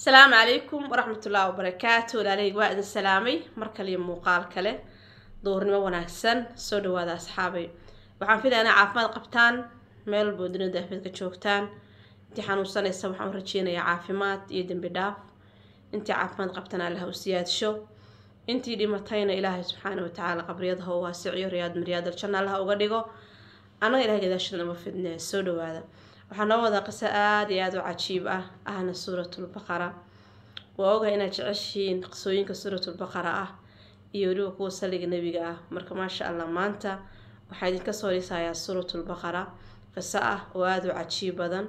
asalaamu calaykum waraxmatullaahi wabarakaatu walaalayg waa idin salaamay mar kaliyo muuqaal kale duurnimo wanaagsan soo dhawaada asxaabay waxaan filaya inay caafimaad qabtaan meel walboo dunida ahbeedka joogtaan intii xanuunsanaysa waxaan u rajeynayaa caafimaad iyo dembi dhaaf intii caafimaad qabtan allaha u siyaadsho intii dhimatayna ilaahay subxaana watacaala qabriyadaha u waasiciyo riyaad maryaadal janna allaha uga dhigo annaga ilahay gadaashada nama fidne soo dhawaada waxaa noo wadaa qiso aad iyo aada u cajiib ah ahna suuratulbaqara waa ogahay inaad jeceshihiin qisooyinka suuratulbaqara ah iyo weliba kuwa saliga nebiga ah marka maasha allah maanta waxaa idinka soo dhisayaa suuratulbaqara qiso ah oo aada u cajiib badan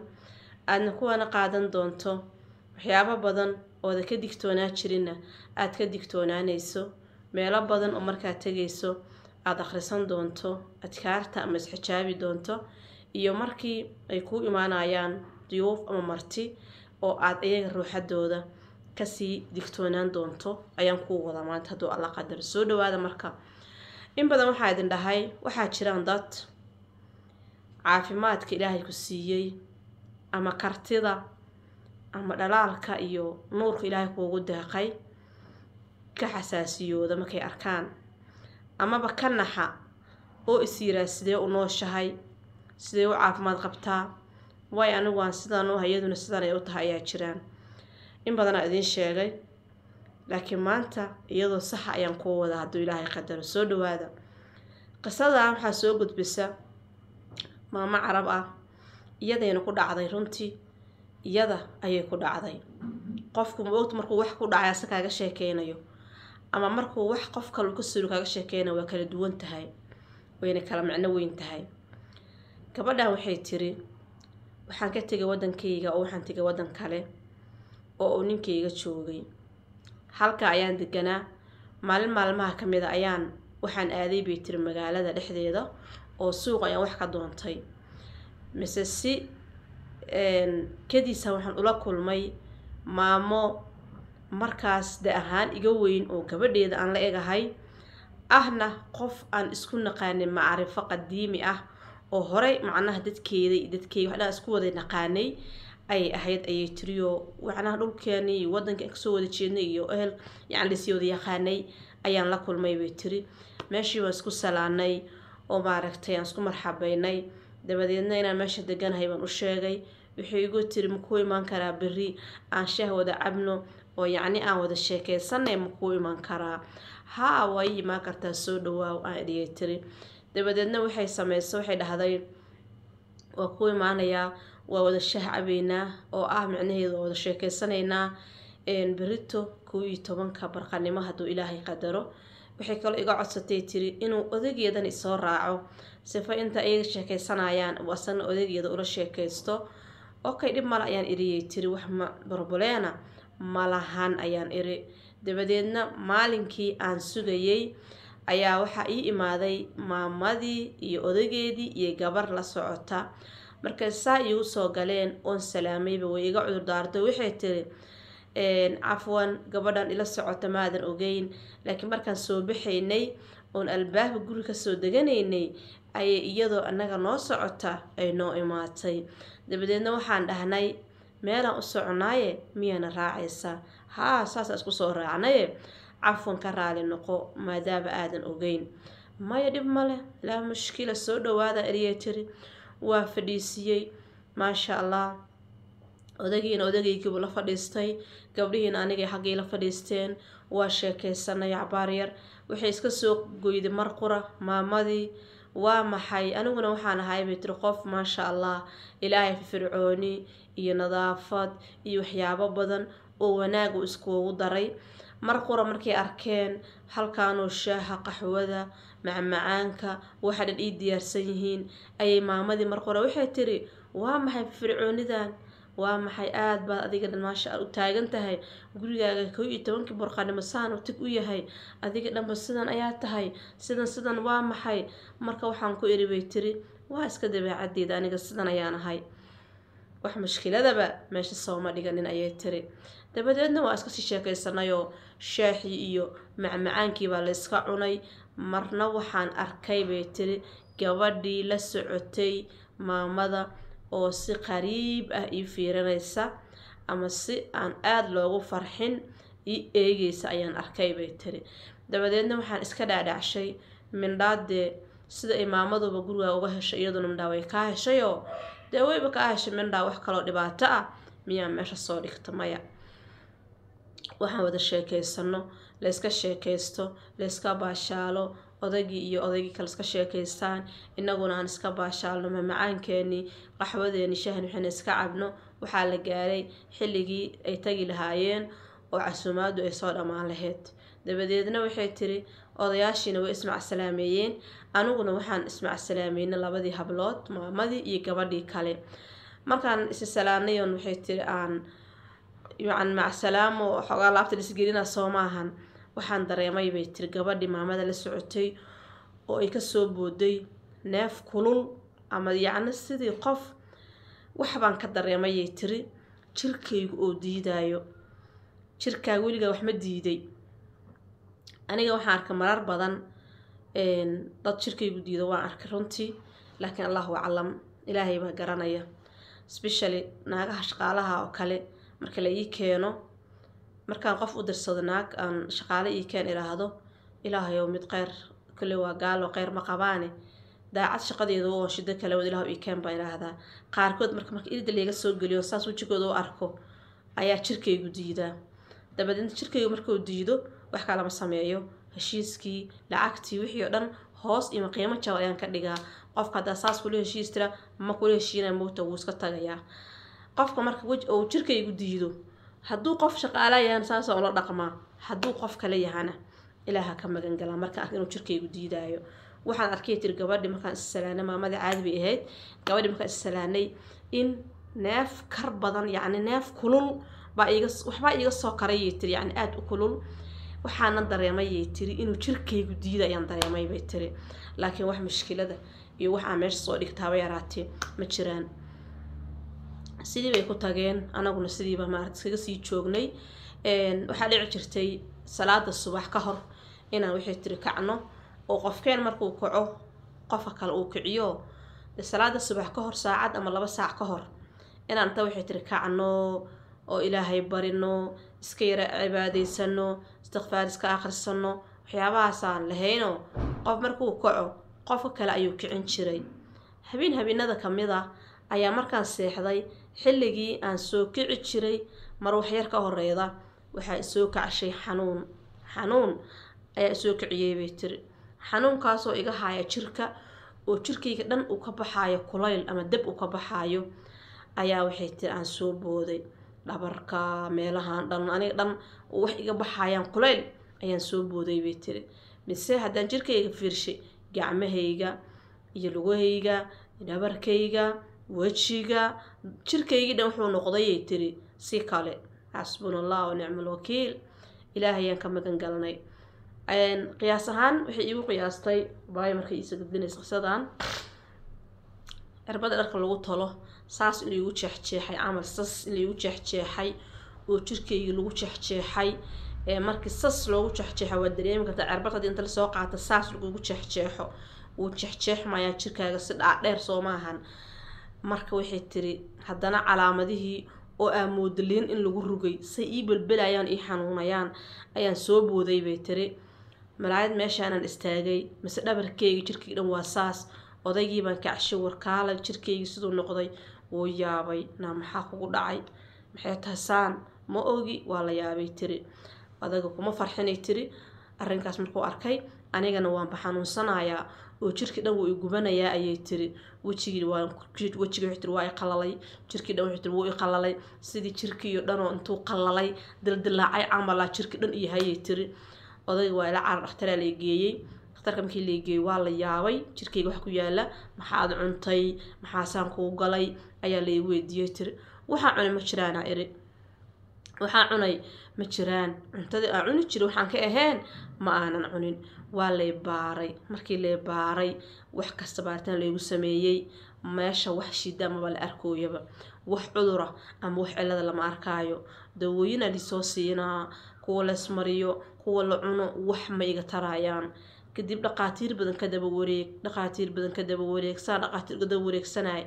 aadna kuwana qaadan doonto waxyaabo badan ooda ka digtoonaa jirinna aada ka digtoonaanayso meelo badan oo markaad tegayso aada akhrisan doonto adkaarta ama isxijaabi doonto iyo markii ay kuu imaanayaan duyuuf ama marti oo aad iyaga ruuxadooda kasii digtoonaan doonto ayaan kuu wada maanta hadduu alla qadar soo dhawaada marka in badan waxaa idin dhahay waxaa jiraan dad caafimaadka ilaahay ku siiyey ama kartida ama dhalaalka iyo nuurka ilaahay kuugu deeqay ka xasaasiyooda markay arkaan amaba ka naxa oo is yiraasideee u nooshahay siday u caafimaad qabtaa waayo anigu aan sidaan u hayaduna sidaan ay u tahay ayaa jiraan in badanaa idiin sheegay laakiin maanta iyadoo saxa ah ayaan kuu wadaa hadduu ilaahay qadaro soo dhawaada qisadaa ah waxaa soo gudbisa maamo carab ah iyadayna ku dhacday runtii iyada ayay ku dhacday qofku ma maogta markuu wax ku dhacay ase kaaga sheekeynayo ama markuu wax qof kale kasulu kaaga sheekeynayo waa kala duwan tahay wayna kala micno weyn tahay gabadhaa waxay tiri waxaan ka tegay wadankayga oo waxaan tegay waddan kale oo uu ninkayga joogay halka ayaan deganaa maalin maalmaha ka mid a ah ayaan waxaan aaday bay tiri magaalada dhexdeeda oo suuq ayaan wax ka doontay mise si kadiisa waxaan ula kulmay maamo markaas da ahaan iga weyn oo gabadheeda aan la egahay ahna qof aan isku naqaanin macrifo qadiimi ah oo horey macnaha dadkeeday dadkey waxdhaa isku wada naqaanay ayay ahayd ayay tiriyo macnaha dhulkeeni iyo wadanka kasoo wada jeednay iyo ehel yani lisii wada yaqaanay ayaan la kulmay bay tiri meeshii baan isku salaanay oo maaragtay aan isku marxabeynay dabadeedna inaan meesha deganahay baan u sheegay waxay igu tiri makuu imaan karaa beri aan shaah wada cabno oo yacni aan wada sheekeysanay makuu imaan karaa haa waa ii imaan kartaa soo dhawaaw aan idiyay tiri dabadeedna waxay sameyso waxay dhahday waa ku imaanayaa waa wada shaah cabeynaa oo ah micnaheeda wada sheekeysanaynaa berito kow iyo tobanka barqanimo hadduu ilaahay qadaro waxay kaloo iga codsatay tiri inuu odageedan isoo raaco sifa inta iyaga sheekeysanayaan uu asagna odageeda ula sheekeysto okay dhib male ayaan iriyay tiri wax ma barbuleena malahan ayaan iri dabadeedna maalinkii aan sugayay ayaa waxaa ii imaaday maamadii iyo odageedii iyo gabar la socota markay saa igu soo galeen oon salaamayba way iga cudurdaartay waxay tiri cafwan gabadhan ila socota maadan ogeyn laakiin markaan soo baxaynay oon albaaba guri ka soo deganaynay ayay iyadoo annaga noo socota ay noo imaatay dabadeedna waxaan dhahnay meelaan u soconaaye miyaana raacaysa haa saasaa isku soo raacnaye cafwan ka raali noqo maadaama aadan ogeyn maya dhib maleh laa mushkila soo dhowaada eriyay tiri waa fadhiisiyey maasha allah odagiina odagaygiibuu la fadhiistay gabdhihiina anigay xaggii la fadhiisteen waa sheekaysanay cabaar yar waxay iska soo goyday mar qura maamadii waa maxay aniguna waxaan ahay bay tiri qof maasha allah ilaahay firfircooni iyo nadaafad iyo waxyaabo badan oo wanaag uu iskuugu daray maraq qura markay arkeen halkaanoo shaaha qaxwada macmacaanka waxa dhan ii diyaarsan yihiin ayay maamadii marq qura waxay tiri waa maxay fircoonidan waa maxay aada baad adiga dhan maasha u taagan tahay gurigaaga koo iyo tobankii borqanimo saanu tig u yahay adiga dhanba sidan ayaa tahay sidan sidan waa maxay marka waxaan ku iri bay tiri waa iska dabeecaddeeda aniga sidan ayaan ahay wax mushkiladaba meesha sooma dhiganin ayay tiri dabadeedna waa iskasii sii sheekaysanayoo shaahii iyo macmacaankii baa layska cunay marna waxaan arkay bay tiri gabadhii la socotay maamada oo si qariib ah ii fiirinaysa ama si aan aada loogu farxin ii eegeysa ayaan arkay bay tiri dabadeedna waxaan iska dhaadhacshay mindhaadee sida ay maamaduba gurigaa uga heshay iyaduna mindhaa way kaa heshayoo dee weyba kaa heshay mindhaa wax kaloo dhibaato ah miyaa meesha soo dhigta maya waxaan wada sheekaysano layska sheekaysto layska baashaalo odaygii iyo odaygii kale iska sheekaystaan inaguna aan iska baashaalno mamacaankeeni qaxwadeeni shahan waxayna iska cabno waxaa la gaaray xilligii ay tagi lahaayeen oo casuumaadu ay soo dhammaan lahayd dabadeedna waxay tiri odayaashiina way ismacsalaameeyeen aniguna waxaan ismacsalaameynay labadii hablood maamadii iyo gabadhii kale markaan isisalaanayon waxay tiri aan ican macsalaamo waxoogaa laabta dhisgelina soo maahan waxaan dareemay bay tiri gabadhii maamada la socotay oo ay kasoo booday neef kulul ama yacni sidii qof waxbaan ka dareemayay tiri jirkaygu oo diidaayo jirkaa weligaa waxma diiday aniga waxaan arkay marar badan dad jirkaygu diido waan arkay runtii laakiin allahu aclam ilaahay baa garanaya specially naagaha shaqaalaha oo kale marka la ii keeno markaan qof u dirsado naag aan shaqaale ii keen idhaahdo ilaahayow mid qeyr kolley waa gaalo qeyr ma qabaane daacad shaqadeeda oo shido kale wad ilaah ii keen baan idhaahdaa qaarkood marka marka irida leega soo geliyo saas wejigooda u arko ayaa jirkaygu diidaa dabadeedna jirkaygu markuu diido wax kalama sameeyo heshiiskii lacagtii wixii o dhan hoos ima qiimo jaba ayaan ka dhigaa qofka haddaa saas kula heshiistira ma kula heshiinaya moogta wuu iska tagayaa qofka marka wej jirkaygu diido hadduu qof shaqaala yahan saasoo ula dhaqmaa hadduu qof kale yahana ilaaha ka magangalaa marka ah inuu jirkaygu diidaayo waxaan arkay tiri gabadhi markaan issalaanay maamada caadi bay ahayd gabadhi markaan issalaanay in neef kar badan yacni neef kulul baa iga waxbaa iga soo karayay tiri yacni aada u kulul waxaana dareemayay tiri inuu jirkaygu diida ayaan dareemay bay tiri laakiin wax mushkilada iyo waxaa meesha soo dhigtaaba yaraatee ma jiraan sidii bay ku tageen anaguna sidiiba maarata iskaga sii joognay waxaa dhici jirtay salaada subax ka hor inaan waxay tiri kacno oo qofkeen markuu kaco qofa kale uu kiciyo salaada subax ka hor saacad ama laba saac ka hor inaan inta waxay tiri kacno oo ilaahay barino iska yara cibaadaysano istikfaar iska akhrisano waxyaabahaasaan lahayno qof markuu kaco qofka kale ayuu kicin jiray habeen habeenada kamid a ah ayaa markaan seexday xilligii aan soo kici jiray mar waxyar ka horeyda waxaa isoo kacshay xanuun xanuun ayaa isoo kiciyey bay tiri xanuunkaasoo iga haaya jirka oo jirkayga dhan uu ka baxaayo kulayl ama dab uu ka baxaayo ayaa waxay tiri aan soo booday dhabarka meelahaan dhan aniga dhan oo wax iga baxaayaan kulayl ayaan soo booday bay tiri mise haddaan jirkayga fiirshay gacmahayga iyo lugahayga dhabarkayga wejiga jirkaygii dhan wuxuu noqdayay tiri si kale xasbuna allah wa nicma alwakiil ilaahay ayaan ka magan galanay qiyaas ahaan waxay iigu qiyaastay baay markay iisa gudbinaysa qisadan cirbada dharka lagu talo saas in laigu jeexjeexay camal sas in laigu jeexjeexay oo jirkaygii lagu jeexjeexay markii sas loogu jeexjeexo waad dareemi kartaa cirbad hadii inta lasoo qaata saas lagugu jeexjeexo wuu jeexjeexmayaa jirkaaga si dhaadheer soo maahan marka waxay tiri haddana calaamadihii oo aa moodaliin in lagu rugay say ii belbelayaan ii xanuunayaan ayaan soo booday bay tiri malaayad meeshaanaan istaagay mise dhabarkeygi jirkii dhan waa saas odaygii baan kacshay warkaalay jirkeygii siduu noqday wuu yaabay naa maxaa kugu dhacay maxay tasaan ma ogi waa la yaabay tiri adaga kuma farxinay tiri arrinkaas markuu arkay anigana waanba xanuunsanayaa oo jirkii dhan wuu igubanayaa ayay tiri wejigii wejiga waa iqalalay jirkii dhan wxu wuu iqalalay sidii jirkii oo dhanoo intuu qalalay dildilaacay camala jirkii dhan iyo tiri odayga waa ila carar dhakhtaraa la geeyey dhakhtarka markii la geeyey waa la yaabay jirkayga wax ku yaala maxaad cuntay maxaasaan kuu galay ayaa la weydiiyey tiri waxaa cunay ma jiraana iri waxaa cunay ma jiraan cuntadii aa cuni jiri waxaan ka ahayn ma aanan cunin waa lay baaray markii lay baaray wax kasta baaritaan laygu sameeyey meesha wax shida amaba la arkooyaba wax cudura ama wax cilada lama arkaayo dawooyina lisoo siinaa kuwa laysmariyo kuwa la cuno wax ma iga taraayaan kadib dhaqaatiir badan ka daba wareeg dhaqaatiir badan ka daba wareeg saa dhaqaatiir ka daba wareegsanay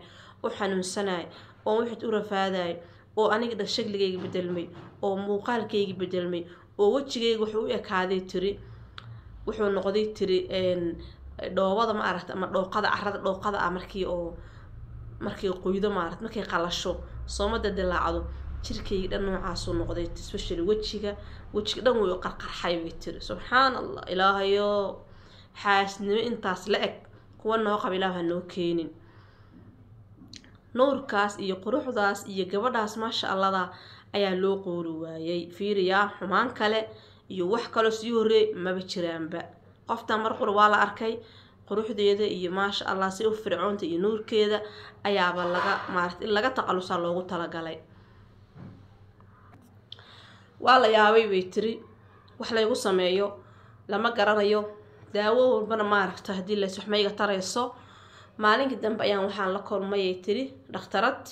u xanuunsanay oo wixii u rafaadaay oo aniga shagligayga bedelmay oo muuqaalkayga bedelmay oo wejigayga wuxuu u ekaaday tiri wuxuu noqday tiri dhoobada ma aragta ama dhooqada carada dhooqada ah markii oo markay quydo maarata markay qalasho soomada dilaacdo jirkayga dhan noocaasuu noqday specially wejiga wejiga dhan way qarqarxay bay tiri subxaana allah ilaahayo xaasnimo intaas la eg kuwa noo qaba ilaah ha noo keenin nuurkaas iyo quruxdaas iyo gabadhaas maasha allada ayaa loo quuri waayey fiiriyaa xumaan kale iyo wax kaloo sii horreey maba jiraanba qoftan mar qura waa la arkay quruxdeeda iyo maasha allah si u fircoonta iyo nuurkeeda ayaaba laga maarata in laga taqalusaa loogu talagalay waa la yaabay bay tiri wax laygu sameeyo lama garanayo daawo walbana maaragta haddii layswaxmayga tarayso maalinkii dambe ayaan waxaan la kulmay ay tiri dhakhtarad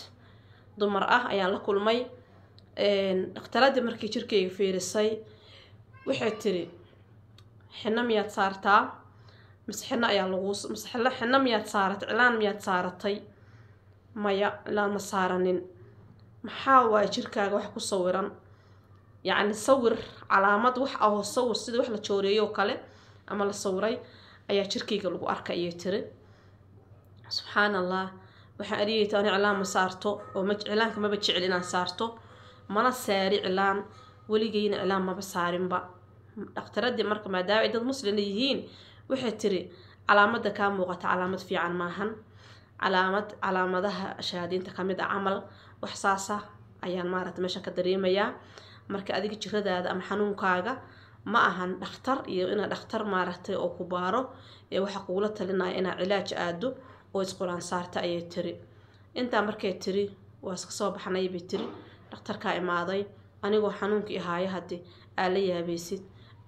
dumar ah ayaan la kulmay dhakhtaradii markii jirkayga fiirisay waxay tiri xino miyaad saartaa mise xino ayaa laguu mise xino miyaad saaratay cilaan miyaad saaratay maya cilaan ma saaranin maxaa waaye jirkaaga wax ku sawiran yacni sawir calaamad wax ahoo sawir sida wax la jooreeyoo kale ama la sawiray ayaa jirkayga lagu arkay ayay tiri subxaan allah waxaa adigayta an iclaan ma saarto oo iclaanka maba jecel inaan saarto mana saari iclaan weligeyna iclaan maba saarinba dhakhtaradii marka maadaama ay dad muslina yihiin waxay tiri calaamadda kaa muuqata calaamad fiican maahan calaamad calaamadaha shahaadiinta kamid a ah camal wax saasa ayaan maaragta meeshan ka dareemayaa marka adiga jiradaada ama xanuunkaaga ma ahan dhakhtar iyo ina dhakhtar maaragtay oo ku baaro ee waxaa kuula talinaya inaa cilaaj aado oo isqulaan saarta ayay tiri intaa markay tiri waa iska soo baxnay bay tiri dhakhtarkaa imaaday anigoo xanuunkii ahaayo haddi aa la yaabaysid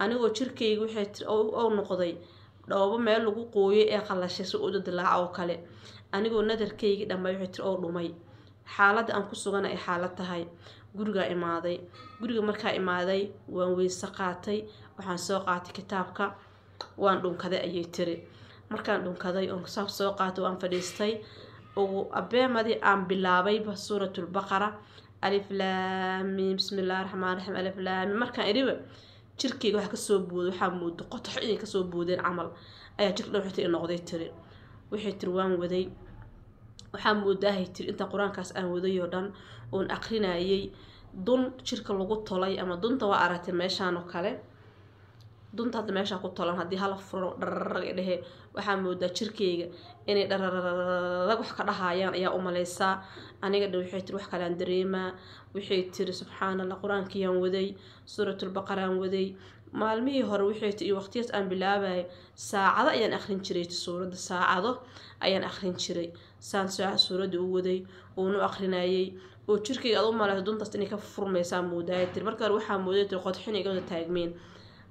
anigoo jirkayga waxau noqday dhoobo meel lagu qooyay ee qallashay si uda dilaaca oo kale anigoo nadarkaygii dhamay waxay tiri oo dhumay xaaladda aan ku sugana ay xaalad tahay gurigaa imaaday guriga markaa imaaday waan weyse qaatay waxaan soo qaatay kitaabka waan dhunkaday ayay tiri markaan dhunkaday oon saaf soo qaato aan fadhiistay abeemadii aan bilaabayba suuratulbaqara aliflaami bismi illahi raxmaan raxiim aliflaami markaan idhiba jirkeyga waxaa kasoo buuday waxaa muudo qotox inay kasoo buudeen camal ayaa jirkdhan wixta i noqday tiri waxay tiri waan waday waxaa moodaahay tiri inta qur-aankaas aan waday oo dhan oon akrinayay dun jirka lagu tolay ama dunta waa aragtay meeshaan oo kale dunta hadda meeshaa ku tolan haddii hala furo dhararag ee dhehe waxaa moodaa jirkeyga inay dhararag wax ka dhahayaan ayaa u malaysaa aniga dhan waxay tiri wax kalean dareemaa waxay tiri subxaanallah qur-aankiiyaan waday suuratulbaqaraan waday maalmihii hore waxay tiri iyo waqtiyaas aan bilaabaya saacado ayaan akhrin jiray suuradda saacado ayaan akhrin jiray saan suuradda u waday uuna u oo jirkeyga aad u malayso duntaas inay ka furmaysaa moodaaya tiri marka hore waxaa mooday tiri qodxin igada taagmeen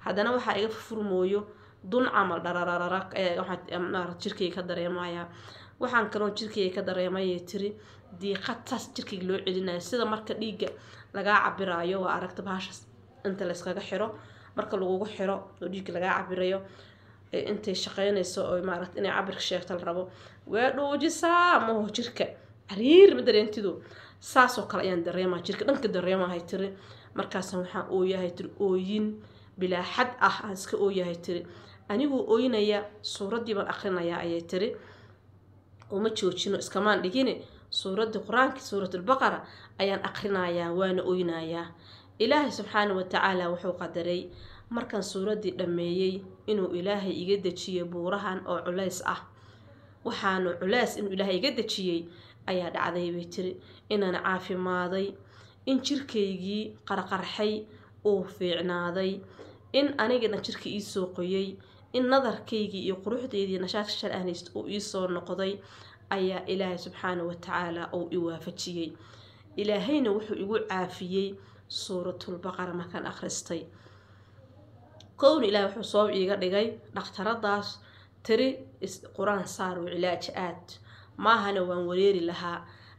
haddana waxaa iga furmooyo dun camal dharararara jirkayga ka dareemaya waxaan kaloo jirkayga ka dareemaya tiri diiqataas jirkayga loo celinayo sida marka dhiigga lagaa cabirayo waa aragta bahashas inta layskaga xiro marka lagugu xiro oo dhiigga lagaa cabirayo intay shaqeynayso oo maaragta inay cabirka sheegto la rabo waa dhuujisaa maho jirka cariir ma dareentidu saasoo kale ayaan dareemaya jirka dhanka dareemahay tiri markaasaan waxaan ooyahay tiri ooyin bilaaxad ah aan iska ooyahay tiri aniguu ooynaya suuraddii baan akhrinayaa ayay tiri uma joojino iskamaan dhigini suuraddii qur-aanka suuratulbaqara ayaan akhrinayaa waana oynayaa ilaahay subxaana watacaala wuxuu qadaray markaan suuraddii dhammeeyey inuu ilaahay iga dejiyey buurahan oo culays ah waxaanu culays inuu ilaahay iga dejiyey ayaa dhacday bay tiri inaan caafimaaday in jirkaygii qarqarxay uu fiicnaaday in anigana jirka iisoo qoyay in nadarkaygii iyo quruxdeydii nashaadka sharcanayst uu iisoo noqday ayaa ilaahay subxaana watacaala uu i waafajiyey ilaahayna wuxuu igu caafiyey suuratulbaqara markaan akhristay kowna ilaah wuxuu soo iiga dhigay dhakhtaradaas tiri qur-aan saar oo cilaaji aad maahana waan wareeri lahaa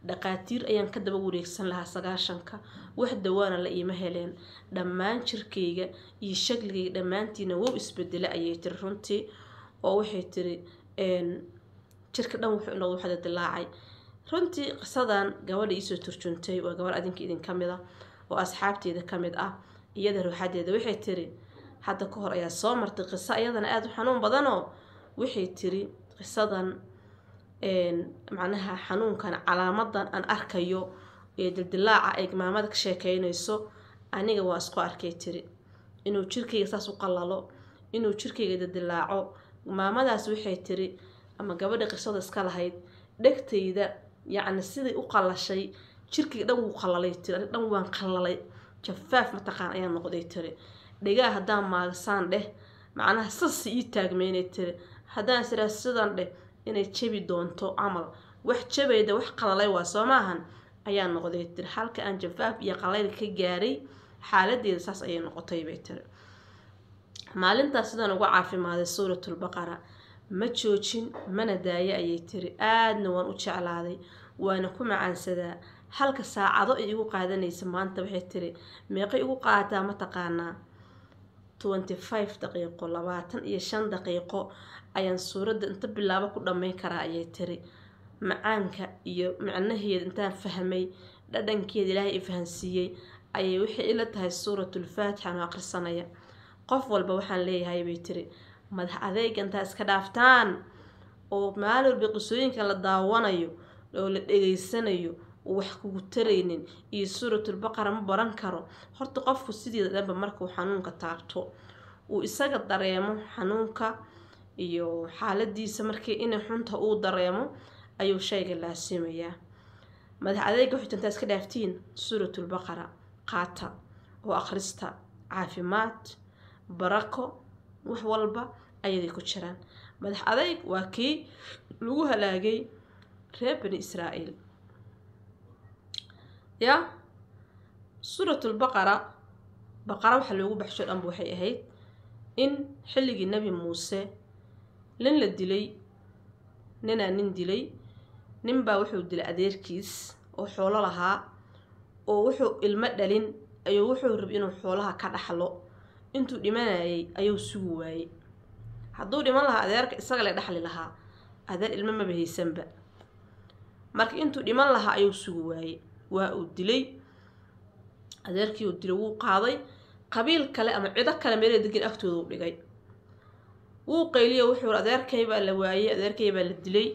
dhaqaatiir ayaan ka daba wareegsan lahaa sagaashanka, wax dawaana la iima heleen. Dhammaan jirkayga iyo shakligeyga dhammaantiina wuu isbedela ayay tiri runtii. oo waxay tiri jirka dhan wuxuu inoogu xada dilaacay runtii qisadan gabadha iisoo turjuntay waa gabadh adinka idin ka mid a ah, oo asxaabteeda ka mid ah iyada ruuxadeeda waxay tiri hadda ka hor ayaa soo martay qiso iyadana aada u xanuun badanoo waxay tiri qisadan macnaha xanuunkan calaamadan aan arkayo ee dildilaaca ay maamada ka sheekeynayso aniga waa isku arkay tiri inuu jirkayga saas u qalalo inuu jirkayga dildilaaco maamadaas waxay tiri ama gabadha qisada iska lahayd dhegtayda yacni siday u qalashay jirkayga dhan wuu qalalay tiri dhan waan qalalay jafaaf mataqaan ayaa noqday tiri dhegaa haddaan maagasaan dheh macnaha sasi ii taagmeynay tiri haddaan siraa sidan dheh inay jabi doonto camal wax jabayda wax qalalay waa soo maahan ayaa noqday tir halka aan jafaaf iyo qalayl ka gaaray xaaladeeda saas ayay noqotay bay tiri maalintaas sidaan ugu caafimaaday suuratulbaqara ma joojin mana daayo ayay tiri aadna waan u jeclaaday waana ku macaansadaa halka saacado ay igu qaadanaysa maanta waxay tiri meeqay igu qaataa mataqaanaa twenty-five daqiiqo labaatan iyo shan daqiiqo ayaan suuradda inta bilaabo ku dhammayn karaa ayay tiri macaanka iyo micnaheeda intaan fahmay dhadhankeeda ilaahay i fahansiiyey ayay waxay ila tahay suuratulfaatixa ano akhrisanaya qof walba waxaan leeyahay bay tiri madax adeega intaa iska dhaaftaan oo maalin walba qisooyinka la daawanayo oo la dhegeysanayo wax kugu taraynin iyo suuratulbaqara ma baran karo horta qofku sideeda dhanba markuu xanuunka taabto uu isaga dareemo xanuunka iyo xaaladiisa markii inay xunta uu dareemo ayuu shayga laasimayaa madax adeega xutantaa iska dhaaftiin suuratulbaqara qaata oo akhrista caafimaad barako wax walba ayaday ku jiraan madax adeyg waa kii lagu halaagay reer bani israa'iil ya suuratulbaqara baqara waxaa loogu baxsho dhanba waxay ahayd in xilligii nebi muuse nin la dilay ninaa nin dilay ninbaa wuxuu dilay adeerkiis oo xoolo lahaa oo wuxuu ilmo dhalin ayuu wuxuu rab inuu xoolaha ka dhaxlo intuu dhimanayay ayuu sugi waayey hadduu dhiman lahaa adeerka isaga la dhaxli lahaa adeer ilmo maba haysanba marka intuu dhiman lahaa ayuu sugi waayey waa uu dilay adeerkii uu dilay wuu qaaday qabiil kale ama cido kale meelay degan agtooda u dhigay wuu qayliya wuxuu i adeerkay baa la waayey adeerkay baa la dilay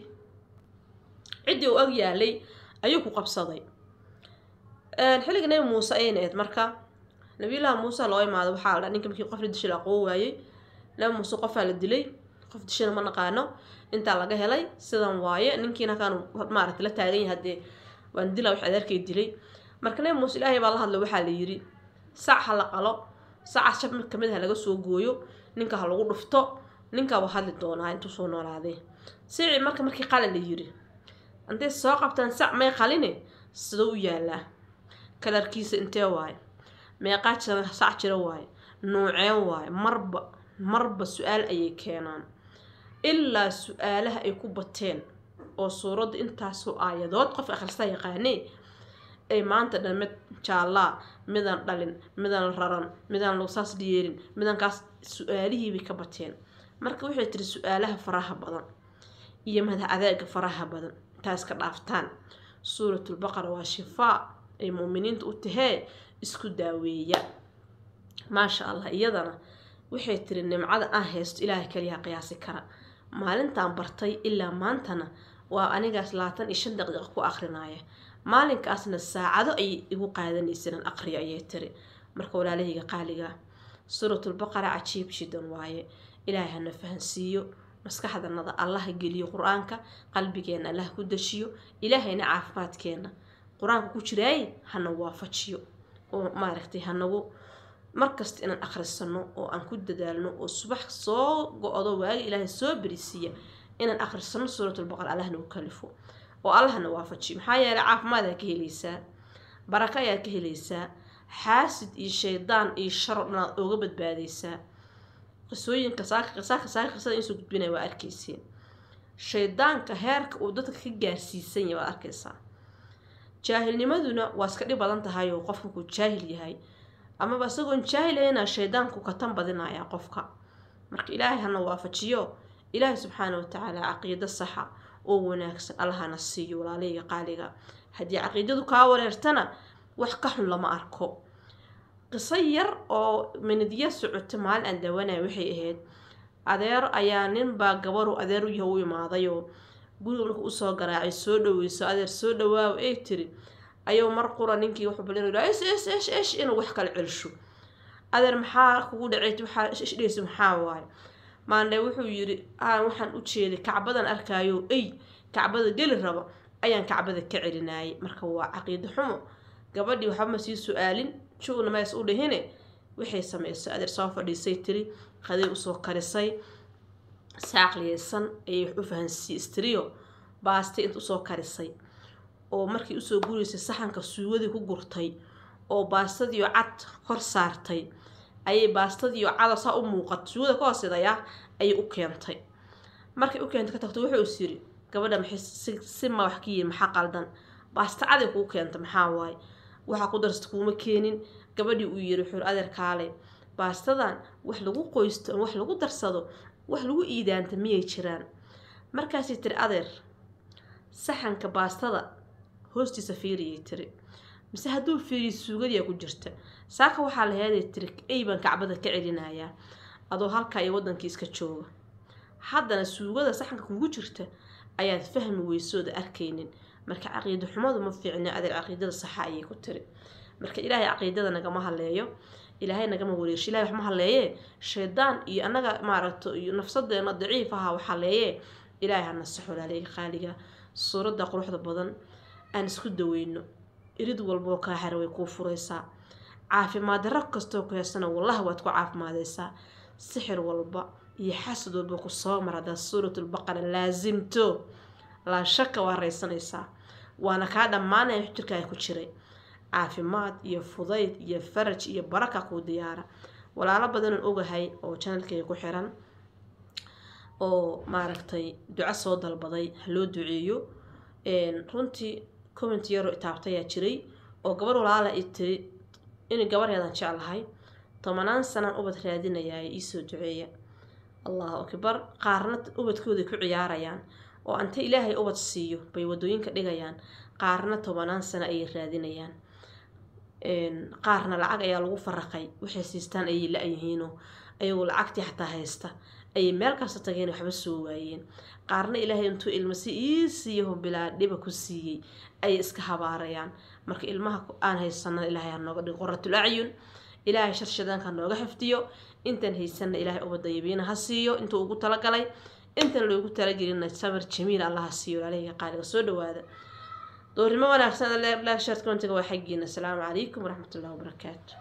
ciddii uu ag yaalay ayuu ku qabsaday xilliga nabi muuse ayayna ahayd marka nabiyullaahi muuse loo imaaday waxaa la dhaa ninka markii qof la dishay la aqoon waayey nabi muuse qofaa la dilay qof dishana ma naqaano intaa laga helay sidan waaye ninkiina halkaan maaragtay la taagan yahay haddee waan dilaa ah, wax adeerkay dilay marka nabi muuse ilaahay baa la hadla waxaa la yidhi sac ha la qalo saca shab mid kamid ha laga soo gooyo ninka ha lagu dhufto ninkaaba hadli doonaa intuu soo noolaadee sici marka markii qala la yidhi intay soo qabtaan sac may qaline sidou u yaalaa kalarkiisa intee waaye meeqaa sac jira waaye nuuceen waaye marba marba su-aal ayay keenaan ilaa su-aalaha ay ku bateen oo suuradda intaasoo aayadood qof akhrisaa yaqaanee ay maanta dhan mid jaallaa midaan dhalin midaan raran midaan lagusaas dhiyeelin midankaas su-aalihiibay ka bateen marka waxay tiri su-aalaha faraha badan iyo madax adeega faraha badan intaa iska dhaaftaan suuratulbaqara waa shifaa ay muuminiinta u tahee isku daaweeya maasha allah iyadana waxay tiri nimcada aan haysto ilaahay kaliyaa qiyaasi kara maalintaan bartay ilaa maantana waa anigaas labaatan iyo shan daqiiqo ku akrinaya maalinkaasna saacado ayay igu qaadanaysaan aqriyo ayay tiri marka walaalahayga qaaliga suuratulbaqara cajiib jidan waaye ilaahay hana fahansiiyo maskaxdanada allah geliyo qur-aanka qalbigeena allah ku dejiyo ilaahayna caafimaadkeena qur-aanka ku jiraay hana waafajiyo oo maaragtay hanagu markasta inaan akhrisano oo aan ku dadaalno oo subax soo go-do waaga ilaahay soo berisiiya inaan akhrisano suuratlbaqar allahna u kalifo oo allahna waafajiyo maxaa yeeley caafimaadaad ka helaysaa barako ayaad ka helaysaa xaasid iyo shaydaan iyo sharo dhanaad ooga badbaadaysaa qisooyinka saaka saakaqisada insoo gudbinaya waa arkeyseen shaydaanka heerka uu dadka ka gaarsiisanya waad arkeysaa jaahilnimaduna waa iska dhib badan tahay oo qofka ku jaahil yahay amaba isagoon jaahil ah shaydaanku katan tan badinayaa qofka marka ilaahay hana waafajiyo ilaahay subxaana watacaala caqiido saxa oo wanaagsan allahana siiyo walaalayga qaaliga haddii caqiidadu kaa wareertana wax ka xun lama arko qiso yar oo minidyo socota maalin aan dawanaya waxay ahayd adeer ayaa ninbaa gabaru adeer u yaha u imaadayoo guriga marka usoo garaacay soo dhaweyso adeer soo dhawaaw ay tiri ayuu mar qura ninkii wuxuubalnsh inuu wax kala celsho adeer maxaa kugu dhacay waxaa ishdhaysa maxaa waaye maanle wuxuu yidhi aa waxaan u jeeday kacbadan arkaayo ey kacbada geli rabo ayaan kacbada ka celinaayay marka waa caqiide xumo gabadhii waxba ma sii su-aalin juna mays u dhihine waxay samayso adeer soo fadhiisay tiri qaday usoo karisay saaqliyeysan ayay wax u fahansiisay istiriyo baastay int usoo karisay oo markii usoo guraysay saxanka suuwadii ku gurtay oo baastadiio cad kor saartay ayay baastadiiyo cada saa u muuqato suuda ka hoosidayaa ayay u keentay markay u keentay ka tagto wuxuu is yiri gabadha maxasi ma wax ka yihin maxaa qaldan baasta caday kuu keenta maxaa waaye waxaa ku darsta kuuma keenin gabadhii uu yiri wuxuu adeer kaale baastadan wax lagu qoysto wax lagu darsado wax lagu iidaanta miyay jiraan markaasay tiri adeer saxanka baastada hoostiisa fiiriyay tiri mise hadduu fiiriyo suugadiya ku jirta saaka waxaa lahayday tirik ey baan kacbada ka celinayaa adoo halkaa iyo wadankii iska jooga haddana suugada saxanka kugu jirta ayaad fahmi weysooda arkaynin marka caqiida xumadu ma fiicno adeer caqiidada saxa ayay ku tiri marka ilaahay caqiidada nagama haleeyo ilaahay nagama wareersho ilahay wax ma haleeye shaydaan iyo annaga maaragto iyo nafsadeena daciif ahaa wax ilaahay ha nasaxo laaleeya qaaliga suuradda quruxda badan aan isku daweyno irid walboo kaa xera way kuu furaysaa caafimaad darro kastoo ku heysana wallahi waad ku caafimaadaysaa sixir walba iyo xasad walba ku soo mar haddaad suuratulbaqara laasimto laa shaka waa raysanaysaa waana kaa dhammaanaya wix jirkaaga ku jiray caafimaad iyo fudayd iyo faraj iyo baraka kuu diyaara walaalo badanaan ogahay oo janalkayga ku xiran oo maaragtay duco soo dalbaday haloo duceeyo runtii comment yaroo itaabtayaa jiray oo gabar walaala i tiri in gabarheedaan jeclahay tobanaan sanaan ubad raadinayaa iisoo duceeya allahu akbar qaarna ubadkooday ku ciyaarayaan oo anta ilaahay ubad siiyo bay wadooyinka dhigayaan qaarna tobanaan sano ayay raadinayaan qaarna lacag ayaa lagu faraqay waxay siistaan ayay la-yihiino ayagoo lacagtii xataa haysta ayay meel kasta tageen waxba soo waayeen qaarna ilaahay intuu ilma si ii bilaa dhiba ku siiyey ayay iska habaarayaan marka ilmaha aan haysana ilaahay hanooga dhigo qoratul acyun ilaahay sharshadanka nooga xifdiyo intaan haysana ilaahay ubadayabiina ha siiyo intuu ugu talagalay intan loogu talagelina samir jamiil allah ha siiyo alihga qaaliga soo dhawaada doorimo wanaagsan shaartkontiga waa xaggiina asalaamu calaykum waraxmatullahi wabarakaatu